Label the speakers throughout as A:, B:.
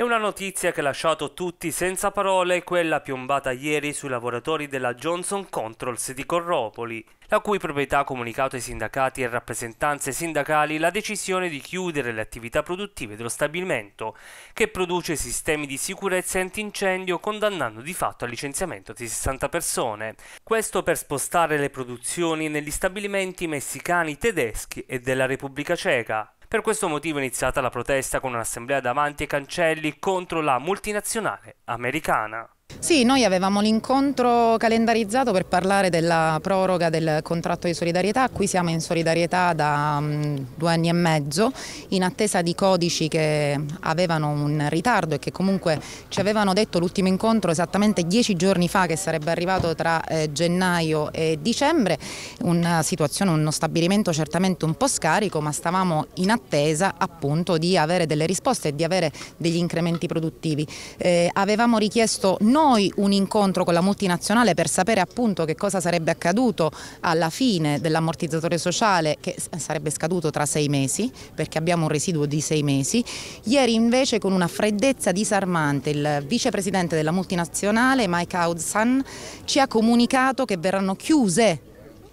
A: E una notizia che ha lasciato tutti senza parole è quella piombata ieri sui lavoratori della Johnson Controls di Corropoli, la cui proprietà ha comunicato ai sindacati e rappresentanze sindacali la decisione di chiudere le attività produttive dello stabilimento, che produce sistemi di sicurezza antincendio condannando di fatto al licenziamento di 60 persone. Questo per spostare le produzioni negli stabilimenti messicani, tedeschi e della Repubblica Ceca, per questo motivo è iniziata la protesta con un'assemblea davanti ai cancelli contro la multinazionale americana.
B: Sì, noi avevamo l'incontro calendarizzato per parlare della proroga del contratto di solidarietà, qui siamo in solidarietà da um, due anni e mezzo, in attesa di codici che avevano un ritardo e che comunque ci avevano detto l'ultimo incontro esattamente dieci giorni fa che sarebbe arrivato tra eh, gennaio e dicembre, una situazione, uno stabilimento certamente un po' scarico, ma stavamo in attesa appunto di avere delle risposte e di avere degli incrementi produttivi. Eh, avevamo richiesto non noi un incontro con la multinazionale per sapere appunto che cosa sarebbe accaduto alla fine dell'ammortizzatore sociale che sarebbe scaduto tra sei mesi perché abbiamo un residuo di sei mesi. Ieri invece con una freddezza disarmante il vicepresidente della multinazionale Mike Audsan ci ha comunicato che verranno chiuse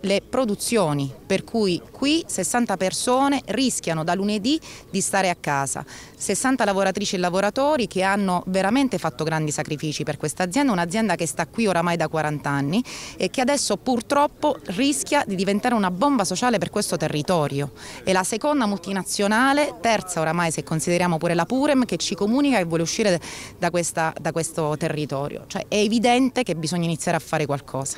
B: le produzioni, per cui qui 60 persone rischiano da lunedì di stare a casa, 60 lavoratrici e lavoratori che hanno veramente fatto grandi sacrifici per questa azienda, un'azienda che sta qui oramai da 40 anni e che adesso purtroppo rischia di diventare una bomba sociale per questo territorio. È la seconda multinazionale, terza oramai se consideriamo pure la Purem, che ci comunica che vuole uscire da, questa, da questo territorio. Cioè è evidente che bisogna iniziare a fare qualcosa.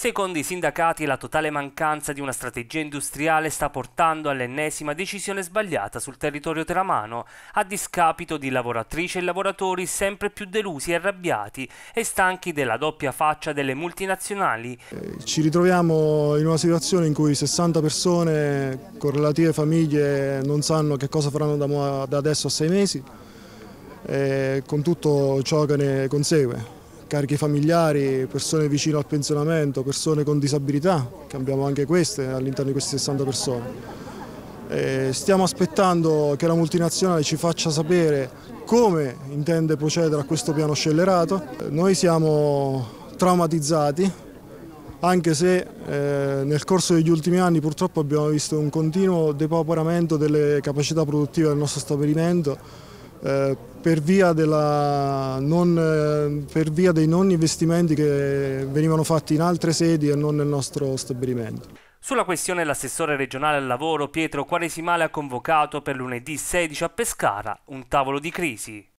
A: Secondo i sindacati la totale mancanza di una strategia industriale sta portando all'ennesima decisione sbagliata sul territorio teramano, a discapito di lavoratrici e lavoratori sempre più delusi e arrabbiati e stanchi della doppia faccia delle multinazionali.
C: Eh, ci ritroviamo in una situazione in cui 60 persone con relative famiglie non sanno che cosa faranno da adesso a sei mesi, eh, con tutto ciò che ne consegue carichi familiari, persone vicino al pensionamento, persone con disabilità, che abbiamo anche queste all'interno di queste 60 persone. E stiamo aspettando che la multinazionale ci faccia sapere come intende procedere a questo piano scellerato. Noi siamo traumatizzati, anche se eh, nel corso degli ultimi anni purtroppo abbiamo visto un continuo depauperamento delle capacità produttive del nostro stabilimento eh, per, via non, eh, per, via dei non investimenti che venivano fatti in altre sedi e non nel nostro stabilimento.
A: Sulla questione l'assessore regionale al lavoro Pietro Quaresimale ha convocato per lunedì 16 a Pescara un tavolo di crisi.